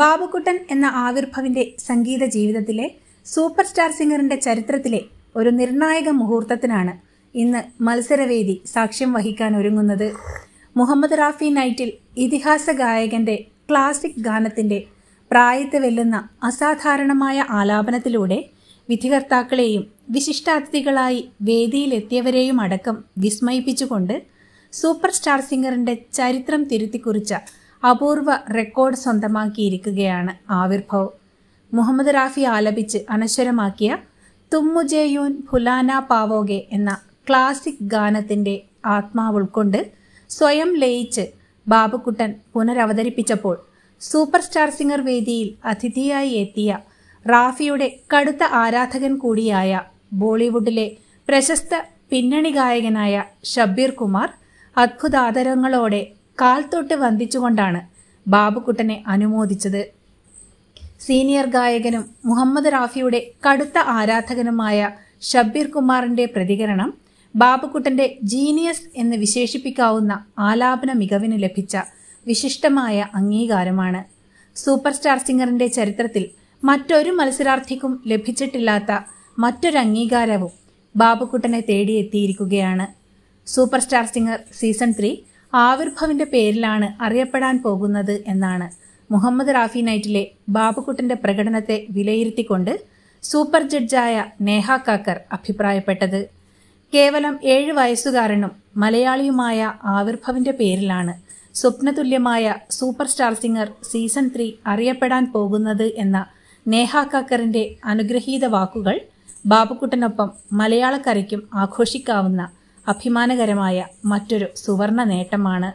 ബാബുക്കുട്ടൻ എന്ന ആവിർഭവിന്റെ സംഗീത ജീവിതത്തിലെ super star സിംഗറിന്റെ ചരിത്രത്തിലെ ഒരു നിർണായക മുഹൂർത്തത്തിനാണ് ഇന്ന് മത്സരവേദി സാക്ഷ്യം വഹിക്കാൻ ഒരുങ്ങുന്നത് മുഹമ്മദ് റാഫി നൈറ്റിൽ ഇതിഹാസ ഗായകന്റെ ക്ലാസിക് ഗാനത്തിന്റെ പ്രായത്തെ വെല്ലുന്ന അസാധാരണമായ ആലാപനത്തിലൂടെ വിധികർത്താക്കളെയും വിശിഷ്ടാതിഥികളായി വേദിയിലെത്തിയവരെയും അടക്കം വിസ്മയിപ്പിച്ചുകൊണ്ട് സൂപ്പർ സ്റ്റാർ സിംഗറിന്റെ ചരിത്രം തിരുത്തിക്കുറിച്ച അപൂർവ റെക്കോർഡ് സ്വന്തമാക്കിയിരിക്കുകയാണ് ആവിർഭവ് മുഹമ്മദ് റാഫി ആലപിച്ച് അനശ്വരമാക്കിയ തുമ്മുജേയൂൻ ഫുലാന പാവോഗെ എന്ന ക്ലാസിക് ഗാനത്തിൻ്റെ ആത്മാവ് ഉൾക്കൊണ്ട് സ്വയം ലയിച്ച് ബാബുക്കുട്ടൻ പുനരവതരിപ്പിച്ചപ്പോൾ സൂപ്പർ സ്റ്റാർ സിംഗർ വേദിയിൽ അതിഥിയായി എത്തിയ റാഫിയുടെ കടുത്ത ആരാധകൻ കൂടിയായ ബോളിവുഡിലെ പ്രശസ്ത പിന്നണി ഗായകനായ ഷബീർ കുമാർ അത്ഭുതാദരങ്ങളോടെ കാൽ തൊട്ട് വന്ദിച്ചുകൊണ്ടാണ് ബാബുക്കുട്ടനെ അനുമോദിച്ചത് സീനിയർ ഗായകനും മുഹമ്മദ് റാഫിയുടെ കടുത്ത ആരാധകനുമായ ഷബീർ കുമാറിന്റെ പ്രതികരണം ബാബുക്കുട്ടന്റെ ജീനിയസ് എന്ന് വിശേഷിപ്പിക്കാവുന്ന ആലാപന മികവിന് ലഭിച്ച വിശിഷ്ടമായ അംഗീകാരമാണ് സൂപ്പർ സ്റ്റാർ സിംഗറിന്റെ ചരിത്രത്തിൽ മറ്റൊരു മത്സരാർത്ഥിക്കും ലഭിച്ചിട്ടില്ലാത്ത മറ്റൊരു അംഗീകാരവും ബാബുക്കുട്ടനെ തേടിയെത്തിയിരിക്കുകയാണ് super star singer season three ആവിർഭവിന്റെ പേരിലാണ് അറിയപ്പെടാൻ പോകുന്നത് എന്നാണ് മുഹമ്മദ് റാഫി നൈറ്റിലെ ബാബുക്കുട്ടന്റെ പ്രകടനത്തെ വിലയിരുത്തിക്കൊണ്ട് സൂപ്പർ ജഡ്ജായ നേഹ കാക്കർ അഭിപ്രായപ്പെട്ടത് കേവലം ഏഴ് വയസ്സുകാരനും മലയാളിയുമായ ആവിർഭവിന്റെ പേരിലാണ് സ്വപ്നതുല്യമായ super star singer season three അറിയപ്പെടാൻ പോകുന്നത് എന്ന നേഹ കാക്കറിന്റെ അനുഗ്രഹീത വാക്കുകൾ ബാബുക്കുട്ടനൊപ്പം മലയാളക്കരയ്ക്കും ആഘോഷിക്കാവുന്ന അഭിമാനകരമായ മറ്റൊരു സുവർണ നേട്ടമാണ്